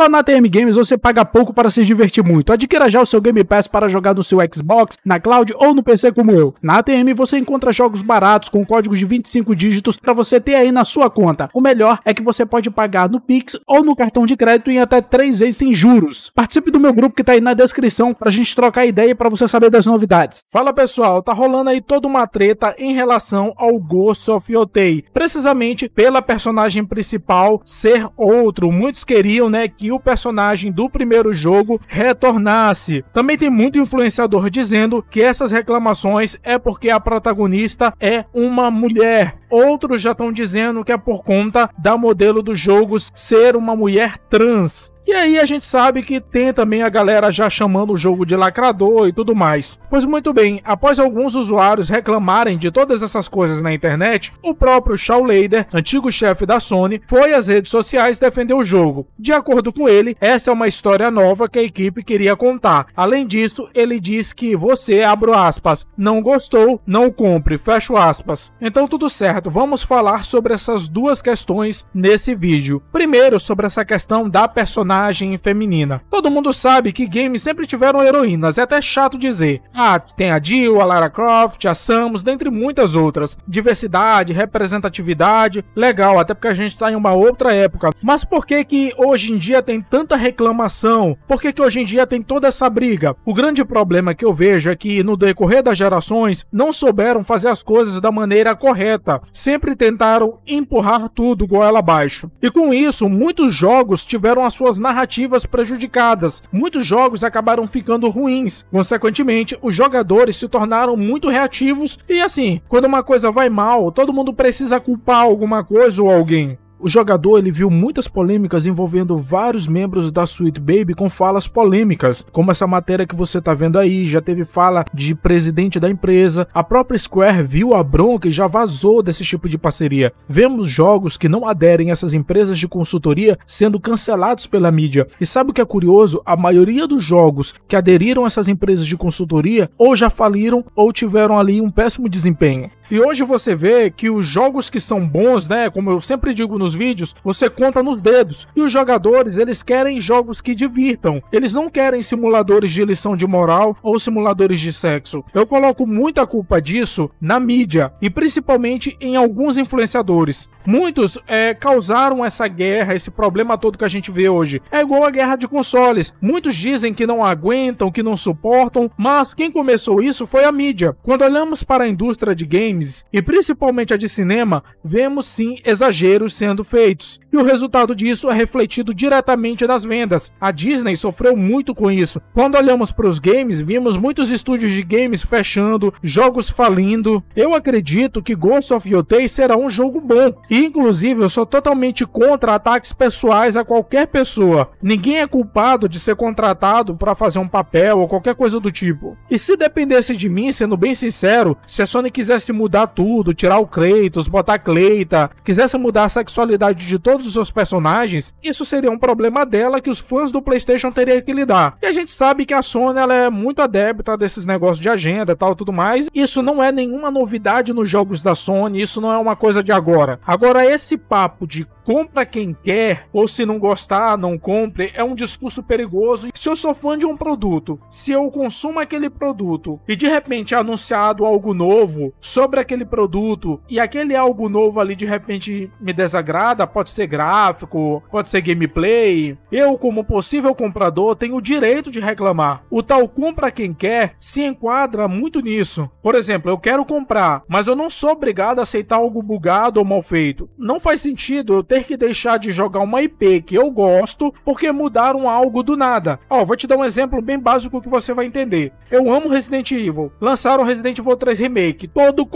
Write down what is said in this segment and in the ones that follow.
Só na TM Games você paga pouco para se divertir muito. Adquira já o seu Game Pass para jogar no seu Xbox, na cloud ou no PC como eu. Na ATM você encontra jogos baratos com códigos de 25 dígitos para você ter aí na sua conta. O melhor é que você pode pagar no Pix ou no cartão de crédito em até 3 vezes sem juros. Participe do meu grupo que tá aí na descrição pra gente trocar ideia e pra você saber das novidades. Fala pessoal, tá rolando aí toda uma treta em relação ao Ghost of Yotei. Precisamente pela personagem principal ser outro. Muitos queriam, né, que que o personagem do primeiro jogo retornasse. Também tem muito influenciador dizendo que essas reclamações é porque a protagonista é uma mulher. Outros já estão dizendo que é por conta da modelo dos jogos ser uma mulher trans. E aí a gente sabe que tem também a galera já chamando o jogo de lacrador e tudo mais. Pois muito bem, após alguns usuários reclamarem de todas essas coisas na internet, o próprio Shaw Leider, antigo chefe da Sony, foi às redes sociais defender o jogo. De acordo com ele, essa é uma história nova que a equipe queria contar. Além disso, ele diz que você, abro aspas, não gostou, não compre, fecho aspas. Então tudo certo, vamos falar sobre essas duas questões nesse vídeo. Primeiro, sobre essa questão da personagem personagem feminina. Todo mundo sabe que games sempre tiveram heroínas, é até chato dizer. Ah, tem a Jill, a Lara Croft, a Samus, dentre muitas outras. Diversidade, representatividade, legal, até porque a gente tá em uma outra época. Mas por que que hoje em dia tem tanta reclamação? Por que que hoje em dia tem toda essa briga? O grande problema que eu vejo é que no decorrer das gerações não souberam fazer as coisas da maneira correta. Sempre tentaram empurrar tudo goela abaixo. E com isso, muitos jogos tiveram as suas narrativas prejudicadas. Muitos jogos acabaram ficando ruins. Consequentemente, os jogadores se tornaram muito reativos e assim, quando uma coisa vai mal, todo mundo precisa culpar alguma coisa ou alguém. O jogador ele viu muitas polêmicas envolvendo vários membros da Sweet Baby com falas polêmicas, como essa matéria que você tá vendo aí, já teve fala de presidente da empresa. A própria Square viu a bronca e já vazou desse tipo de parceria. Vemos jogos que não aderem a essas empresas de consultoria sendo cancelados pela mídia. E sabe o que é curioso? A maioria dos jogos que aderiram a essas empresas de consultoria ou já faliram ou tiveram ali um péssimo desempenho. E hoje você vê que os jogos que são bons, né, como eu sempre digo nos vídeos, você conta nos dedos. E os jogadores, eles querem jogos que divirtam. Eles não querem simuladores de lição de moral ou simuladores de sexo. Eu coloco muita culpa disso na mídia e principalmente em alguns influenciadores. Muitos é, causaram essa guerra, esse problema todo que a gente vê hoje. É igual a guerra de consoles. Muitos dizem que não aguentam, que não suportam, mas quem começou isso foi a mídia. Quando olhamos para a indústria de games, games, e principalmente a de cinema, vemos sim exageros sendo feitos. E o resultado disso é refletido diretamente nas vendas. A Disney sofreu muito com isso. Quando olhamos para os games, vimos muitos estúdios de games fechando, jogos falindo. Eu acredito que Ghost of Yotei será um jogo bom. E, inclusive, eu sou totalmente contra ataques pessoais a qualquer pessoa. Ninguém é culpado de ser contratado para fazer um papel ou qualquer coisa do tipo. E se dependesse de mim, sendo bem sincero, se a Sony quisesse mudar mudar tudo, tirar o Kratos, botar Cleita, quisesse mudar a sexualidade de todos os seus personagens, isso seria um problema dela que os fãs do PlayStation teriam que lidar. E a gente sabe que a Sony ela é muito adepta desses negócios de agenda, tal, tudo mais. Isso não é nenhuma novidade nos jogos da Sony, isso não é uma coisa de agora. Agora esse papo de compra quem quer, ou se não gostar, não compre, é um discurso perigoso. Se eu sou fã de um produto, se eu consumo aquele produto e de repente é anunciado algo novo sobre aquele produto e aquele algo novo ali de repente me desagrada, pode ser gráfico, pode ser gameplay, eu, como possível comprador, tenho o direito de reclamar. O tal compra quem quer se enquadra muito nisso. Por exemplo, eu quero comprar, mas eu não sou obrigado a aceitar algo bugado ou mal feito. Não faz sentido eu ter que deixar de jogar uma IP que eu gosto porque mudaram algo do nada. Ó, oh, vou te dar um exemplo bem básico que você vai entender. Eu amo Resident Evil. Lançaram Resident Evil 3 Remake. Todo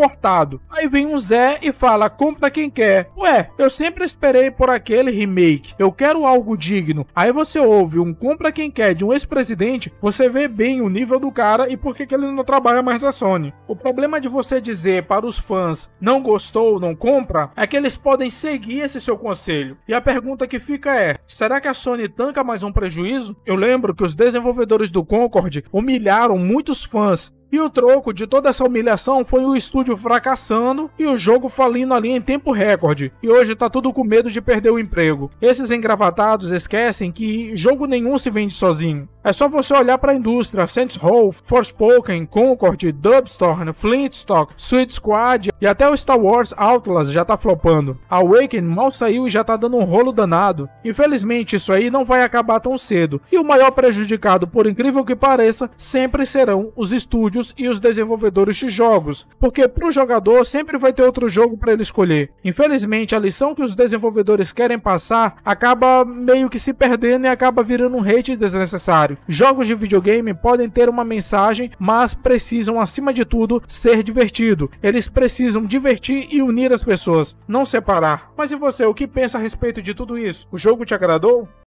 Aí vem um Zé e fala: compra quem quer. Ué, eu sempre esperei por aquele remake. Eu quero algo digno. Aí você ouve um compra quem quer de um ex-presidente, você vê bem o nível do cara e por que, que ele não trabalha mais na Sony. O problema de você dizer para os fãs não gostou, não compra, é que eles podem seguir esse seu conselho. E a pergunta que fica é: será que a Sony tanca mais um prejuízo? Eu lembro que os desenvolvedores do Concorde humilharam muitos fãs e o troco de toda essa humilhação foi o estúdio fracassando e o jogo falindo ali em tempo recorde. E hoje tá tudo com medo de perder o emprego. Esses engravatados esquecem que jogo nenhum se vende sozinho. É só você olhar para a indústria, Saints Row, Forspoken, Concord, Dubstorm, Flintstock, Sweet Squad e até o Star Wars Outlast já tá flopando. Awakening mal saiu e já tá dando um rolo danado. Infelizmente isso aí não vai acabar tão cedo. E o maior prejudicado, por incrível que pareça, sempre serão os estúdios e os desenvolvedores de jogos, porque para o jogador sempre vai ter outro jogo para ele escolher. Infelizmente, a lição que os desenvolvedores querem passar acaba meio que se perdendo e acaba virando um hate desnecessário. Jogos de videogame podem ter uma mensagem, mas precisam, acima de tudo, ser divertido. Eles precisam divertir e unir as pessoas, não separar. Mas e você, o que pensa a respeito de tudo isso? O jogo te agradou?